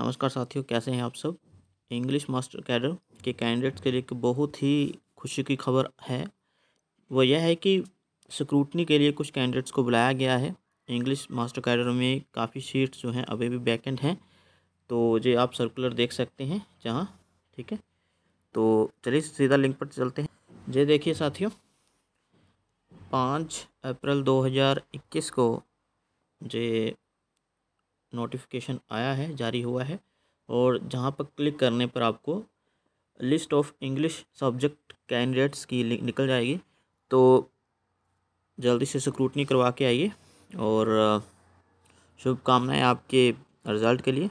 नमस्कार साथियों कैसे हैं आप सब इंग्लिश मास्टर कैडर के कैंडिडेट्स के लिए एक बहुत ही खुशी की खबर है वो यह है कि स्क्रूटनी के लिए कुछ कैंडिडेट्स को बुलाया गया है इंग्लिश मास्टर कैडर में काफ़ी सीट्स जो हैं अभी भी वैकेंट हैं तो ये आप सर्कुलर देख सकते हैं जहाँ ठीक है तो चलिए सीधा लिंक पर चलते हैं जे देखिए साथियों पाँच अप्रैल दो को जे नोटिफिकेशन आया है जारी हुआ है और जहाँ पर क्लिक करने पर आपको list of English subject candidates की निकल जाएगी तो जल्दी से स्क्रूटनी करवा के आइए और शुभकामनाएं आपके रिज़ल्ट के लिए